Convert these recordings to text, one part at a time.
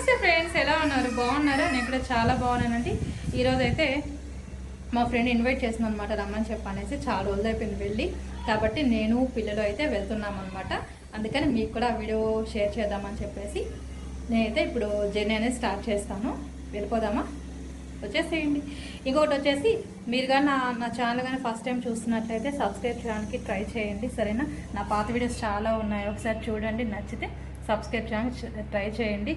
నమస్తే ఫ్రెండ్స్ ఎలా ఉన్నారు బాగున్నారా నేను కూడా చాలా బాగున్నానండి ఈరోజు అయితే మా ఫ్రెండ్ ఇన్వైట్ చేసింది అనమాట రమ్మని చెప్పనేసి చాలా రోజులు అయిపోయింది వెళ్ళి కాబట్టి నేను పిల్లలు అయితే వెళ్తున్నాం అనమాట అందుకని మీకు కూడా వీడియో షేర్ చేద్దామని చెప్పేసి నేనైతే ఇప్పుడు జర్నీ అనేది స్టార్ట్ చేస్తాను వెళ్ళిపోదామా వచ్చేసేయండి ఇంకొకటి వచ్చేసి మీరు కానీ నా నా ఛానల్ కానీ ఫస్ట్ టైం చూస్తున్నట్లయితే సబ్స్క్రైబ్ చేయడానికి ట్రై చేయండి సరేనా నా పాత వీడియోస్ చాలా ఉన్నాయి ఒకసారి చూడండి నచ్చితే సబ్స్క్రైబ్ చేయడానికి ట్రై చేయండి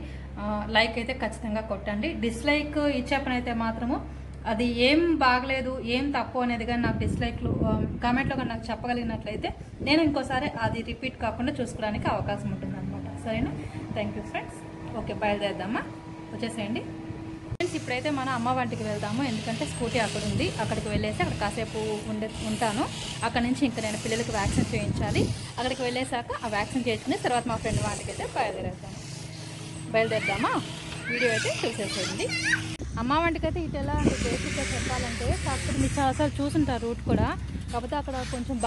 లైక్ అయితే ఖచ్చితంగా కొట్టండి డిస్లైక్ ఇచ్చే అయితే మాత్రము అది ఏం బాగలేదు ఏం తప్పు అనేది కానీ నాకు డిస్లైక్లు కామెంట్లో కానీ నాకు చెప్పగలిగినట్లయితే నేను ఇంకోసారి అది రిపీట్ కాకుండా చూసుకోవడానికి అవకాశం ఉంటుంది అనమాట సరేనా థ్యాంక్ యూ ఫ్రెండ్స్ ఓకే బయలుదేరదామా వచ్చేసేయండి ఫ్రెండ్స్ ఇప్పుడైతే మనం అమ్మ వంటికి వెళ్దాము ఎందుకంటే స్కూటీ అక్కడ ఉంది అక్కడికి వెళ్ళేసి అక్కడ కాసేపు ఉండే ఉంటాను అక్కడ నుంచి ఇంకా నేను పిల్లలకు వ్యాక్సిన్ చేయించాలి అక్కడికి వెళ్ళేసాక ఆ వ్యాక్సిన్ చేసుకుని తర్వాత మా ఫ్రెండ్ వాటికి అయితే బయలుదేరేద్దాము బయలుదేరుదామా వీడియో అయితే చూసేసేయండి అమ్మ వంటకి అయితే ఇటు ఎలా అంటే బేసిక్గా చెప్పాలంటే కాకపోతే మీరు చాలాసార్లు చూసుంటారు రూట్ కూడా కాకపోతే అక్కడ కొంచెం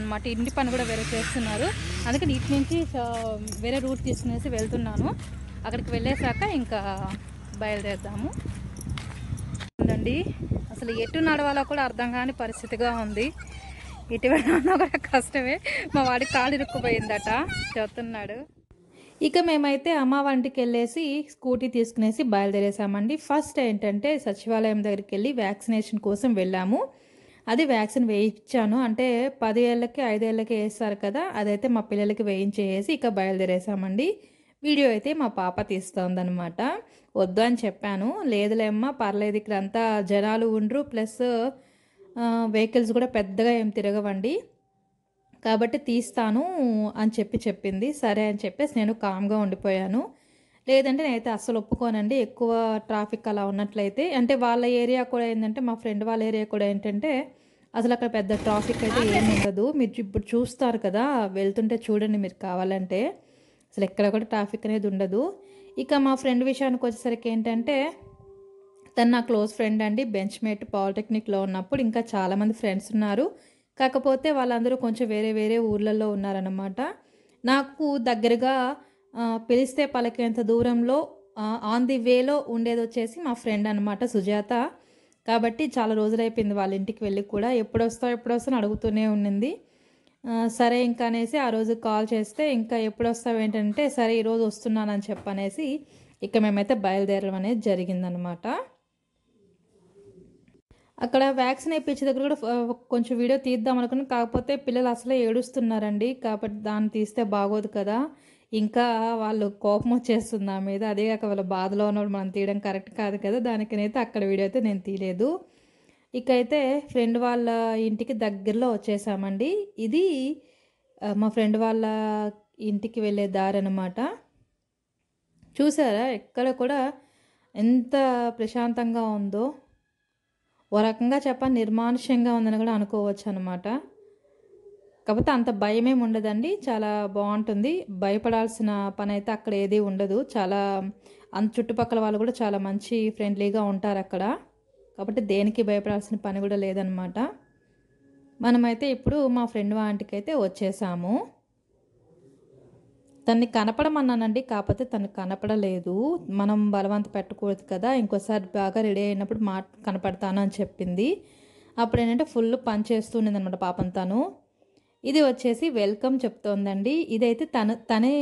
అనమాట ఇంటి పని కూడా వేరే చేస్తున్నారు అందుకని ఇటు నుంచి వేరే రూట్ తీసుకునేసి వెళ్తున్నాను అక్కడికి వెళ్ళేసాక ఇంకా బయలుదేరుదాము ఉందండి అసలు ఎటు నడవాలో కూడా అర్థం కాని పరిస్థితిగా ఉంది ఇటు వెళ్ళాలన్నా కూడా కష్టమే మా వాడికి కాలు ఇరుక్కుపోయిందట చెప్తున్నాడు ఇక మేమైతే అమ్మ వంటికి వెళ్ళేసి స్కూటీ తీసుకునేసి బయలుదేరేసామండి ఫస్ట్ ఏంటంటే సచివాలయం దగ్గరికి వెళ్ళి వ్యాక్సినేషన్ కోసం వెళ్ళాము అది వ్యాక్సిన్ వేయించాను అంటే పది ఏళ్ళకి ఐదేళ్ళకి వేస్తారు కదా అదైతే మా పిల్లలకి వేయించేసి ఇక బయలుదేరేసామండి వీడియో అయితే మా పాప తీస్తోందనమాట వద్దు అని చెప్పాను లేదులేమ్మా పర్లేదు ఇక్కడ అంతా జనాలు ఉండరు ప్లస్ వెహికల్స్ కూడా పెద్దగా ఏం తిరగవండి కాబట్టి తీస్తాను అని చెప్పి చెప్పింది సరే అని చెప్పేసి నేను కామ్గా ఉండిపోయాను లేదంటే నేనైతే అస్సలు ఒప్పుకోనండి ఎక్కువ ట్రాఫిక్ అలా ఉన్నట్లయితే అంటే వాళ్ళ ఏరియా కూడా ఏంటంటే మా ఫ్రెండ్ వాళ్ళ ఏరియా కూడా ఏంటంటే అసలు అక్కడ పెద్ద ట్రాఫిక్ అయితే ఏమి ఉండదు మీరు ఇప్పుడు చూస్తారు కదా వెళ్తుంటే చూడండి మీరు కావాలంటే అసలు ఎక్కడ కూడా ట్రాఫిక్ అనేది ఉండదు ఇక మా ఫ్రెండ్ విషయానికి వచ్చేసరికి ఏంటంటే తను నా క్లోజ్ ఫ్రెండ్ అండి బెంచ్ మేట్ పాలిటెక్నిక్లో ఉన్నప్పుడు ఇంకా చాలామంది ఫ్రెండ్స్ ఉన్నారు కాకపోతే వాళ్ళందరూ కొంచెం వేరే వేరే ఊర్లలో ఉన్నారనమాట నాకు దగ్గరగా పిలిస్తే పలికేంత దూరంలో ఆన్ ది వేలో ఉండేది వచ్చేసి మా ఫ్రెండ్ అనమాట సుజాత కాబట్టి చాలా రోజులైపోయింది వాళ్ళ ఇంటికి వెళ్ళి కూడా ఎప్పుడొస్తావు ఎప్పుడొస్తావు అడుగుతూనే ఉండింది సరే ఇంకా అనేసి ఆ రోజు కాల్ చేస్తే ఇంకా ఎప్పుడొస్తావు ఏంటంటే సరే ఈరోజు వస్తున్నానని చెప్పనేసి ఇక మేమైతే బయలుదేరడం అనేది జరిగిందనమాట అక్కడ వ్యాక్సిన్ వేయించే దగ్గర కూడా కొంచెం వీడియో తీద్దాం అనుకున్నాను కాకపోతే పిల్లలు అసలే ఏడుస్తున్నారండి కాబట్టి దాన్ని తీస్తే బాగోదు కదా ఇంకా వాళ్ళు కోపం వచ్చేస్తుంది నా మీద అదే కాక వాళ్ళ బాధలో ఉన్నప్పుడు మనం తీయడం కరెక్ట్ కాదు కదా దానికనైతే అక్కడ వీడియో అయితే నేను తీయలేదు ఇక అయితే ఫ్రెండ్ వాళ్ళ ఇంటికి దగ్గరలో వచ్చేసామండి ఇది మా ఫ్రెండ్ వాళ్ళ ఇంటికి వెళ్ళే దారి అనమాట చూసారా ఎక్కడ కూడా ఎంత ప్రశాంతంగా ఉందో ఓ రకంగా చెప్ప నిర్మానుష్యంగా ఉందని కూడా అనుకోవచ్చు అనమాట కాకపోతే అంత భయమేమి ఉండదండి చాలా బాగుంటుంది భయపడాల్సిన పని అయితే అక్కడ ఏది ఉండదు చాలా అంత చుట్టుపక్కల వాళ్ళు కూడా చాలా మంచి ఫ్రెండ్లీగా ఉంటారు అక్కడ కాబట్టి దేనికి భయపడాల్సిన పని కూడా లేదనమాట మనమైతే ఇప్పుడు మా ఫ్రెండ్ వాంటికి అయితే వచ్చేసాము తన్ని కనపడమన్నానండి కాకపోతే తను కనపడలేదు మనం బలవంత పెట్టకూడదు కదా ఇంకోసారి బాగా రెడీ అయినప్పుడు మా కనపడతాను అని చెప్పింది అప్పుడు ఏంటంటే ఫుల్ పని చేస్తూ అనమాట పాపం తను ఇది వచ్చేసి వెల్కమ్ చెప్తోందండి ఇదైతే తను తనే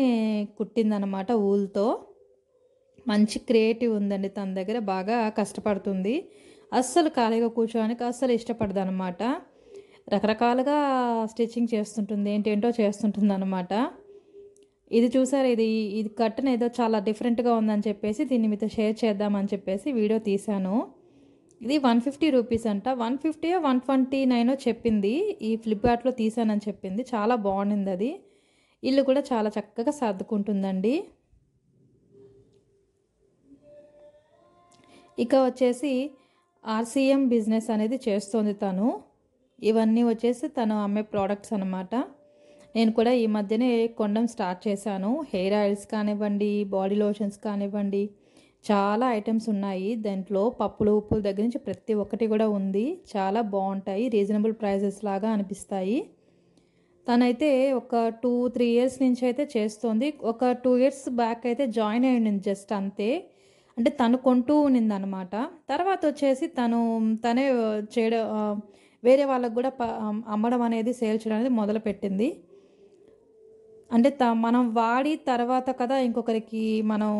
కుట్టిందనమాట ఊళ్ళతో మంచి క్రియేటివ్ ఉందండి తన దగ్గర బాగా కష్టపడుతుంది అస్సలు ఖాళీగా కూర్చోడానికి అస్సలు ఇష్టపడదు అనమాట రకరకాలుగా స్టిచ్చింగ్ చేస్తుంటుంది ఏంటేంటో చేస్తుంటుంది అనమాట ఇది చూసారు ఇది ఇది కట్టన్ ఏదో చాలా డిఫరెంట్గా ఉందని చెప్పేసి దీన్ని మీతో షేర్ చేద్దామని చెప్పేసి వీడియో తీశాను ఇది వన్ ఫిఫ్టీ రూపీస్ అంట వన్ ఫిఫ్టీయో వన్ ట్వంటీ నైనో చెప్పింది ఈ ఫ్లిప్కార్ట్లో తీసానని చెప్పింది చాలా బాగుండింది అది ఇల్లు కూడా చాలా చక్కగా సర్దుకుంటుందండి ఇక వచ్చేసి ఆర్సీఎం బిజినెస్ అనేది చేస్తుంది తను ఇవన్నీ వచ్చేసి తను అమ్మే ప్రోడక్ట్స్ అనమాట నేను కూడా ఈ మధ్యనే కొనడం స్టార్ట్ చేశాను హెయిర్ ఆయిల్స్ కానివ్వండి బాడీ లోషన్స్ కానివ్వండి చాలా ఐటమ్స్ ఉన్నాయి దాంట్లో పప్పులు ఉప్పుల దగ్గర నుంచి ప్రతి ఒక్కటి కూడా ఉంది చాలా బాగుంటాయి రీజనబుల్ ప్రైజెస్ లాగా అనిపిస్తాయి తనైతే ఒక టూ త్రీ ఇయర్స్ నుంచి అయితే చేస్తోంది ఒక టూ ఇయర్స్ బ్యాక్ అయితే జాయిన్ అయ్యింది జస్ట్ అంతే అంటే తను కొంటూ ఉన్నింది అనమాట తర్వాత వచ్చేసి తను తనే చేయడం వేరే వాళ్ళకు కూడా అమ్మడం అనేది సేల్ చేయడం అనేది మొదలుపెట్టింది అంటే త మనం వాడి తర్వాత కదా ఇంకొకరికి మనం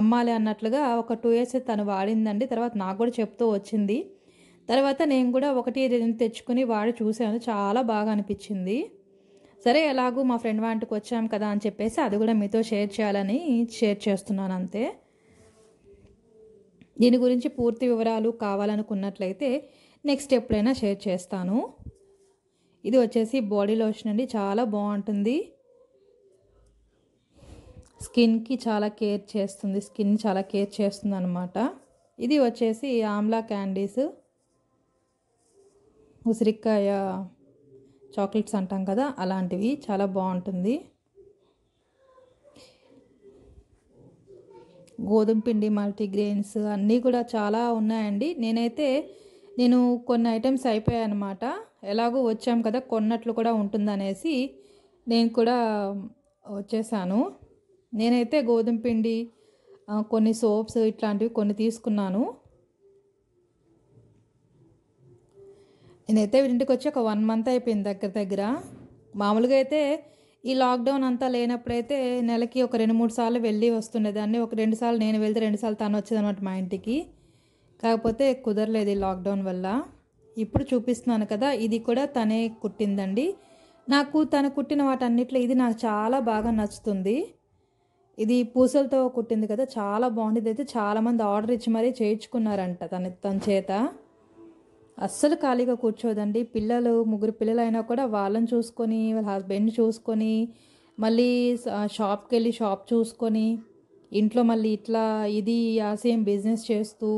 అమ్మాలి అన్నట్లుగా ఒక టూ ఇయర్స్ తను వాడిందండి తర్వాత నాకు కూడా చెప్తూ వచ్చింది తర్వాత నేను కూడా ఒకటి రెండు తెచ్చుకుని వాడి చూశాను చాలా బాగా అనిపించింది సరే ఎలాగూ మా ఫ్రెండ్ వాంటికి వచ్చాం కదా అని చెప్పేసి అది కూడా మీతో షేర్ చేయాలని షేర్ చేస్తున్నాను అంతే దీని గురించి పూర్తి వివరాలు కావాలనుకున్నట్లయితే నెక్స్ట్ ఎప్పుడైనా షేర్ చేస్తాను ఇది వచ్చేసి బాడీ లోషన్ అండి చాలా బాగుంటుంది స్కిన్కి చాలా కేర్ చేస్తుంది స్కిన్ చాలా కేర్ చేస్తుంది అనమాట ఇది వచ్చేసి ఆమ్లా క్యాండీస్ ఉసిరికాయ చాక్లెట్స్ అంటాం కదా అలాంటివి చాలా బాగుంటుంది గోధుమ పిండి మల్టీగ్రెయిన్స్ అన్నీ కూడా చాలా ఉన్నాయండి నేనైతే నేను కొన్ని ఐటమ్స్ అయిపోయాయన్నమాట ఎలాగో వచ్చాం కదా కొన్నట్లు కూడా ఉంటుందనేసి నేను కూడా వచ్చేసాను నేనైతే గోధుమ పిండి కొన్ని సోప్స్ ఇట్లాంటివి కొన్ని తీసుకున్నాను నేనైతే ఇంటికి వచ్చి ఒక వన్ మంత్ అయిపోయింది దగ్గర దగ్గర మామూలుగా అయితే ఈ లాక్డౌన్ అంతా లేనప్పుడైతే నెలకి ఒక రెండు మూడు సార్లు వెళ్ళి వస్తుండేదాన్ని ఒక రెండు సార్లు నేను వెళ్తే రెండు సార్లు తను వచ్చేదన్నమాట మా ఇంటికి కాకపోతే కుదరలేదు ఈ లాక్డౌన్ వల్ల ఇప్పుడు చూపిస్తున్నాను కదా ఇది కూడా తనే కుట్టిందండి నాకు తను కుట్టిన వాటన్నిట్లో ఇది నాకు చాలా బాగా నచ్చుతుంది ఇది పూసలతో కుట్టింది కదా చాలా బాగుంది ఇది అయితే చాలామంది ఆర్డర్ ఇచ్చి మరీ చేయించుకున్నారంట తన తన చేత అస్సలు ఖాళీగా కూర్చోదండి పిల్లలు ముగ్గురు పిల్లలైనా కూడా వాళ్ళని చూసుకొని వాళ్ళ హస్బెండ్ చూసుకొని మళ్ళీ షాప్కి వెళ్ళి షాప్ చూసుకొని ఇంట్లో మళ్ళీ ఇట్లా ఇది ఆ సేమ్ బిజినెస్ చేస్తూ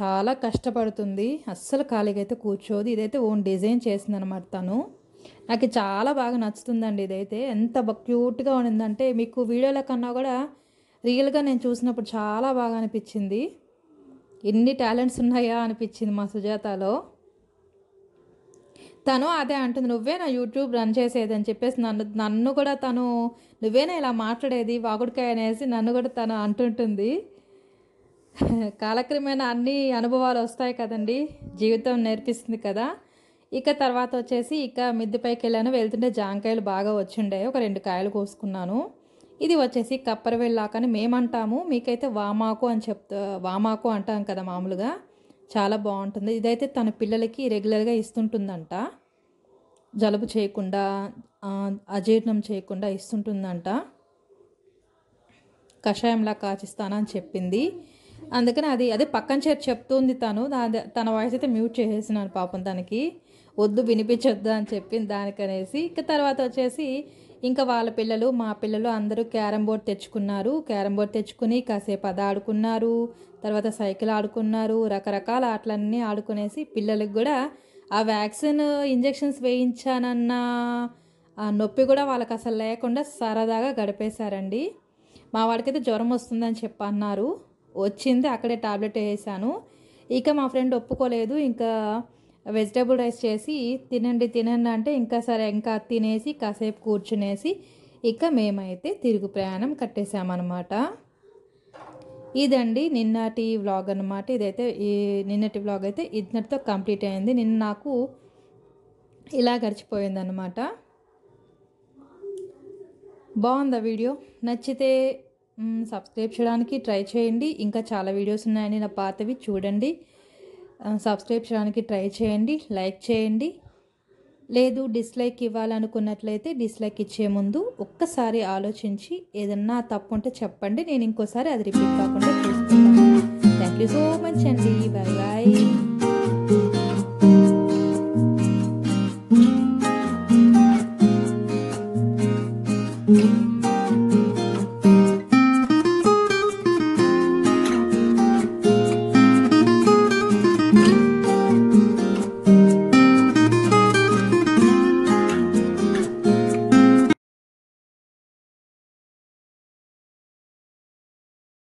చాలా కష్టపడుతుంది అస్సలు ఖాళీగా అయితే కూర్చోదు ఇదైతే ఓన్ డిజైన్ చేసిందనమాట తను నాకు చాలా బాగా నచ్చుతుందండి ఇదైతే ఎంత క్యూట్గా ఉండిందంటే మీకు వీడియోల కన్నా కూడా రియల్గా నేను చూసినప్పుడు చాలా బాగా అనిపించింది ఎన్ని టాలెంట్స్ ఉన్నాయా అనిపించింది మా సుజాతలో తను అదే అంటుంది నువ్వే నా యూట్యూబ్ రన్ చేసేది అని చెప్పేసి నన్ను నన్ను కూడా తను నువ్వేనా ఇలా మాట్లాడేది వాగుడికాయ అనేసి నన్ను కూడా తను అంటుంటుంది కాలక్రమేణా అన్ని అనుభవాలు వస్తాయి కదండి జీవితం నేర్పిస్తుంది కదా ఇక తర్వాత వచ్చేసి ఇక మిద్దెపైకి వెళ్ళాను వెళ్తుంటే జాంకాయలు బాగా వచ్చిండే ఒక రెండు కాయలు కోసుకున్నాను ఇది వచ్చేసి అని మేమంటాము మీకైతే వామాకు అని చెప్తా వామాకు అంటాం కదా మామూలుగా చాలా బాగుంటుంది ఇదైతే తన పిల్లలకి రెగ్యులర్గా ఇస్తుంటుందంట జలుబు చేయకుండా అజీర్ణం చేయకుండా ఇస్తుంటుందంట కషాయంలా కాచిస్తానని చెప్పింది అందుకని అది అదే పక్కన చేరి చెప్తుంది తను తన వాయిస్ అయితే మ్యూట్ చేసేసినాను పాపం తనకి వద్దు వినిపించొద్దు అని చెప్పింది దానికనేసి ఇక తర్వాత వచ్చేసి ఇంకా వాళ్ళ పిల్లలు మా పిల్లలు అందరూ క్యారం బోర్డ్ తెచ్చుకున్నారు క్యారం బోర్డ్ తెచ్చుకుని కాసేపు అది ఆడుకున్నారు తర్వాత సైకిల్ ఆడుకున్నారు రకరకాల ఆటలన్నీ ఆడుకునేసి పిల్లలకు కూడా ఆ వ్యాక్సిన్ ఇంజెక్షన్స్ వేయించానన్న నొప్పి కూడా వాళ్ళకి అసలు లేకుండా సరదాగా గడిపేశారండి మా వాడికైతే జ్వరం వస్తుందని చెప్పి అన్నారు వచ్చింది అక్కడే టాబ్లెట్ వేసాను ఇక మా ఫ్రెండ్ ఒప్పుకోలేదు ఇంకా వెజిటేబుల్ రైస్ చేసి తినండి తినండి అంటే ఇంకా సరే ఇంకా తినేసి కాసేపు కూర్చునేసి ఇక మేమైతే తిరుగు ప్రయాణం కట్టేశామన్నమాట ఇదండి నిన్నటి వ్లాగ్ అనమాట ఇదైతే ఈ నిన్నటి వ్లాగ్ అయితే ఇంతటితో కంప్లీట్ అయింది నిన్న నాకు ఇలా గడిచిపోయింది అనమాట బాగుందా వీడియో నచ్చితే సబ్స్క్రైబ్ చేయడానికి ట్రై చేయండి ఇంకా చాలా వీడియోస్ ఉన్నాయని నా పాతవి చూడండి సబ్స్క్రైబ్ చేయడానికి ట్రై చేయండి లైక్ చేయండి లేదు డిస్లైక్ ఇవ్వాలనుకున్నట్లయితే డిస్లైక్ ఇచ్చే ముందు ఒక్కసారి ఆలోచించి ఏదన్నా తప్పు ఉంటే చెప్పండి నేను ఇంకోసారి అది రిపీట్ కాకుండా చూసుకుంటాను థ్యాంక్ యూ సో మచ్ అండి బాయ్ బాయ్